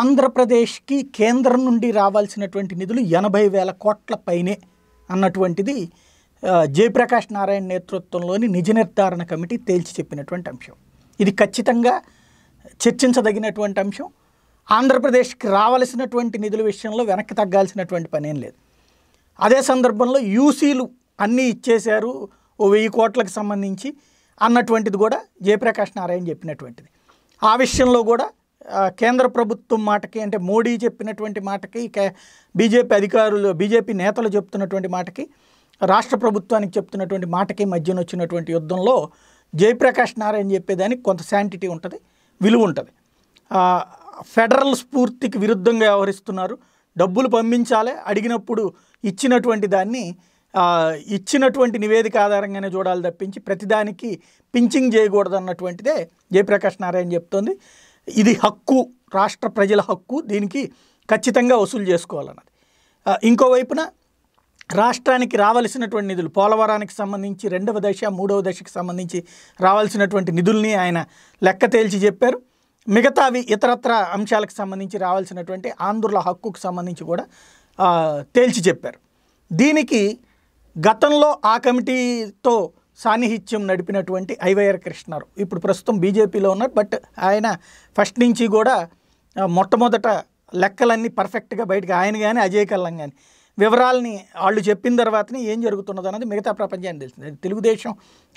ఆంధ్రప్రదేశ్కి కేంద్రం నుండి రావాల్సినటువంటి నిధులు ఎనభై వేల కోట్ల పైనే అన్నటువంటిది జయప్రకాష్ నారాయణ నేతృత్వంలోని నిజ నిర్ధారణ కమిటీ తేల్చి చెప్పినటువంటి అంశం ఇది ఖచ్చితంగా చర్చించదగినటువంటి అంశం ఆంధ్రప్రదేశ్కి రావాల్సినటువంటి నిధుల విషయంలో వెనక్కి తగ్గాల్సినటువంటి ఏం లేదు అదే సందర్భంలో యూసీలు అన్నీ ఇచ్చేశారు ఓ వెయ్యి కోట్లకు సంబంధించి అన్నటువంటిది కూడా జయప్రకాష్ నారాయణ చెప్పినటువంటిది ఆ విషయంలో కూడా కేంద్ర ప్రభుత్వం మాటకి అంటే మోడీ చెప్పినటువంటి మాటకి బీజేపీ అధికారులు బీజేపీ నేతలు చెప్తున్నటువంటి మాటకి రాష్ట్ర ప్రభుత్వానికి చెప్తున్నటువంటి మాటకి మధ్యన వచ్చినటువంటి యుద్ధంలో జయప్రకాష్ నారాయణ చెప్పేదానికి కొంత శాంటిటీ ఉంటుంది విలువ ఉంటుంది ఫెడరల్ స్ఫూర్తికి విరుద్ధంగా వ్యవహరిస్తున్నారు డబ్బులు పంపించాలి అడిగినప్పుడు ఇచ్చినటువంటి దాన్ని ఇచ్చినటువంటి నివేదిక ఆధారంగానే చూడాలి తప్పించి ప్రతిదానికి పించింగ్ చేయకూడదు అన్నటువంటిదే జయప్రకాష్ నారాయణ చెప్తోంది ఇది హక్కు రాష్ట్ర ప్రజల హక్కు దీనికి ఖచ్చితంగా వసూలు చేసుకోవాలన్నది ఇంకోవైపున రాష్ట్రానికి రావాల్సినటువంటి నిధులు పోలవరానికి సంబంధించి రెండవ దశ మూడవ దశకి సంబంధించి రావాల్సినటువంటి నిధుల్ని ఆయన లెక్క తేల్చి చెప్పారు మిగతావి ఇతరత్ర అంశాలకు సంబంధించి రావాల్సినటువంటి ఆంధ్రుల హక్కుకు సంబంధించి కూడా తేల్చి చెప్పారు దీనికి గతంలో ఆ కమిటీతో సాన్నిహిత్యం నడిపినటువంటి ఐవైఆర్ కృష్ణారు ఇప్పుడు ప్రస్తుతం బీజేపీలో ఉన్నారు బట్ ఆయన ఫస్ట్ నుంచి కూడా మొట్టమొదట లెక్కలన్నీ పర్ఫెక్ట్గా బయటకు ఆయన కానీ అజయ్ కల్లం కానీ వివరాలని వాళ్ళు చెప్పిన తర్వాతనే ఏం జరుగుతున్నది అన్నది మిగతా ప్రపంచానికి తెలిసింది తెలుగుదేశం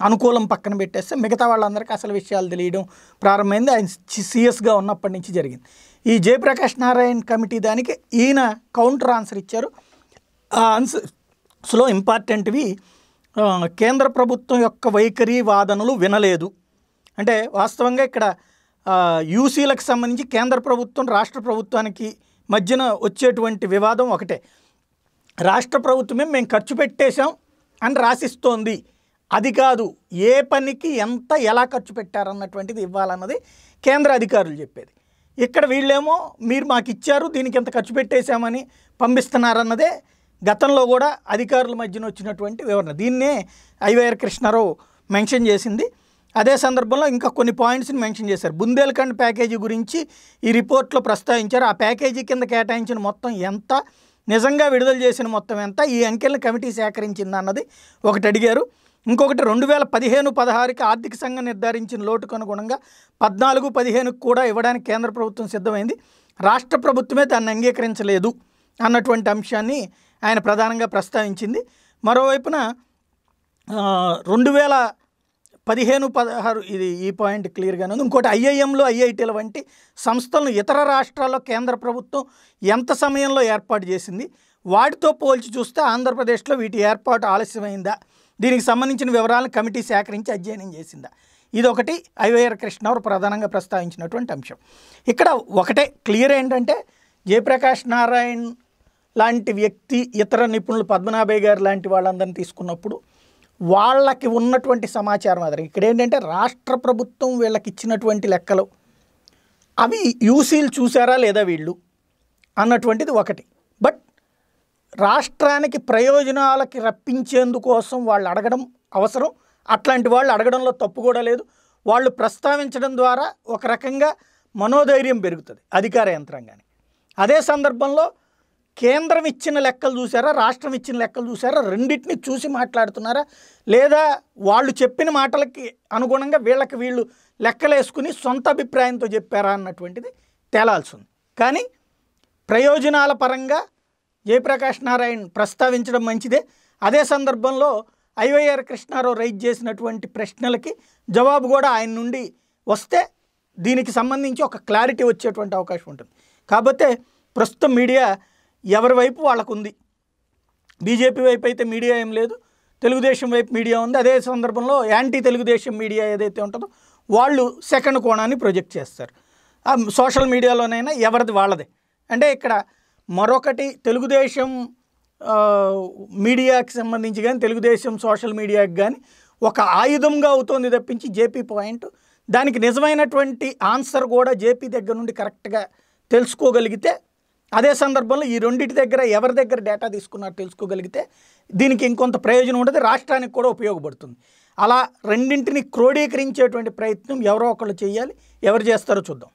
అనుకూలం పక్కన పెట్టేస్తే మిగతా వాళ్ళందరికీ అసలు విషయాలు తెలియడం ప్రారంభమైంది ఆయన సీఎస్గా ఉన్నప్పటి నుంచి జరిగింది ఈ జయప్రకాష్ నారాయణ కమిటీ దానికి ఈయన కౌంటర్ ఆన్సర్ ఇచ్చారు ఆ ఆన్సర్స్లో ఇంపార్టెంట్వి కేంద్ర ప్రభుత్వం యొక్క వైఖరి వాదనలు వినలేదు అంటే వాస్తవంగా ఇక్కడ యూసీలకు సంబంధించి కేంద్ర ప్రభుత్వం రాష్ట్ర ప్రభుత్వానికి మధ్యన వచ్చేటువంటి వివాదం ఒకటే రాష్ట్ర ప్రభుత్వమే మేము ఖర్చు పెట్టేశాం అని రాసిస్తోంది అది కాదు ఏ పనికి ఎంత ఎలా ఖర్చు పెట్టారన్నటువంటిది ఇవ్వాలన్నది కేంద్ర అధికారులు చెప్పేది ఇక్కడ వీళ్ళేమో మీరు మాకు ఇచ్చారు దీనికి ఎంత ఖర్చు పెట్టేశామని పంపిస్తున్నారన్నదే గతంలో కూడా అధికారుల మధ్యన వచ్చినటువంటి వివరణ దీన్నే ఐవైఆర్ కృష్ణారావు మెన్షన్ చేసింది అదే సందర్భంలో ఇంకా కొన్ని పాయింట్స్ని మెన్షన్ చేశారు బుందేల్ఖండ్ ప్యాకేజీ గురించి ఈ రిపోర్ట్లో ప్రస్తావించారు ఆ ప్యాకేజీ కింద కేటాయించిన మొత్తం ఎంత నిజంగా విడుదల చేసిన మొత్తం ఎంత ఈ అంకెలను కమిటీ సేకరించింది అన్నది ఒకటి అడిగారు ఇంకొకటి రెండు వేల పదిహేను పదహారుకి ఆర్థిక సంఘం నిర్ధారించిన లోటుకు అనుగుణంగా పద్నాలుగు పదిహేనుకు కూడా ఇవ్వడానికి కేంద్ర ప్రభుత్వం సిద్ధమైంది రాష్ట్ర ప్రభుత్వమే దాన్ని అంగీకరించలేదు అన్నటువంటి అంశాన్ని ఆయన ప్రధానంగా ప్రస్తావించింది మరోవైపున రెండు వేల పదిహేను పదహారు ఇది ఈ పాయింట్ క్లియర్గానే ఉంది ఇంకోటి ఐఐఎంలు ఐఐటీల వంటి సంస్థలను ఇతర రాష్ట్రాల్లో కేంద్ర ప్రభుత్వం ఎంత సమయంలో ఏర్పాటు చేసింది వాటితో పోల్చి చూస్తే ఆంధ్రప్రదేశ్లో వీటి ఏర్పాటు ఆలస్యమైందా దీనికి సంబంధించిన వివరాలను కమిటీ సేకరించి అధ్యయనం చేసిందా ఇదొకటి ఐవైఆర్ కృష్ణవారు ప్రధానంగా ప్రస్తావించినటువంటి అంశం ఇక్కడ ఒకటే క్లియర్ ఏంటంటే జయప్రకాష్ నారాయణ్ లాంటి వ్యక్తి ఇతర నిపుణులు పద్మనాభయ్య గారు లాంటి వాళ్ళందరినీ తీసుకున్నప్పుడు వాళ్ళకి ఉన్నటువంటి సమాచారం ఆధారం ఇక్కడ ఏంటంటే రాష్ట్ర ప్రభుత్వం వీళ్ళకి ఇచ్చినటువంటి లెక్కలు అవి యూసీలు చూసారా లేదా వీళ్ళు అన్నటువంటిది ఒకటి బట్ రాష్ట్రానికి ప్రయోజనాలకి రప్పించేందుకోసం వాళ్ళు అడగడం అవసరం అట్లాంటి వాళ్ళు అడగడంలో తప్పు కూడా లేదు వాళ్ళు ప్రస్తావించడం ద్వారా ఒక రకంగా మనోధైర్యం పెరుగుతుంది అధికార యంత్రాంగానికి అదే సందర్భంలో కేంద్రం ఇచ్చిన లెక్కలు చూసారా రాష్ట్రం ఇచ్చిన లెక్కలు చూసారా రెండింటిని చూసి మాట్లాడుతున్నారా లేదా వాళ్ళు చెప్పిన మాటలకి అనుగుణంగా వీళ్ళకి వీళ్ళు లెక్కలేసుకుని సొంత అభిప్రాయంతో చెప్పారా అన్నటువంటిది తేలాల్సి ఉంది కానీ ప్రయోజనాల పరంగా జయప్రకాష్ నారాయణ్ ప్రస్తావించడం మంచిదే అదే సందర్భంలో ఐవైఆర్ కృష్ణారావు రైజ్ చేసినటువంటి ప్రశ్నలకి జవాబు కూడా ఆయన నుండి వస్తే దీనికి సంబంధించి ఒక క్లారిటీ వచ్చేటువంటి అవకాశం ఉంటుంది కాబట్టి ప్రస్తుతం మీడియా ఎవరి వైపు వాళ్ళకుంది బీజేపీ వైపు అయితే మీడియా ఏం లేదు తెలుగుదేశం వైపు మీడియా ఉంది అదే సందర్భంలో యాంటీ తెలుగుదేశం మీడియా ఏదైతే ఉంటుందో వాళ్ళు సెకండ్ కోణాన్ని ప్రొజెక్ట్ చేస్తారు సోషల్ మీడియాలోనైనా ఎవరిది వాళ్ళదే అంటే ఇక్కడ మరొకటి తెలుగుదేశం మీడియాకి సంబంధించి కానీ తెలుగుదేశం సోషల్ మీడియాకి కానీ ఒక ఆయుధంగా అవుతోంది తప్పించి జేపీ పాయింట్ దానికి నిజమైనటువంటి ఆన్సర్ కూడా జేపీ దగ్గర నుండి కరెక్ట్గా తెలుసుకోగలిగితే అదే సందర్భంలో ఈ రెండింటి దగ్గర ఎవరి దగ్గర డేటా తీసుకున్నారో తెలుసుకోగలిగితే దీనికి ఇంకొంత ప్రయోజనం ఉండదు రాష్ట్రానికి కూడా ఉపయోగపడుతుంది అలా రెండింటిని క్రోడీకరించేటువంటి ప్రయత్నం ఎవరో ఒకళ్ళు చేయాలి ఎవరు చేస్తారో చూద్దాం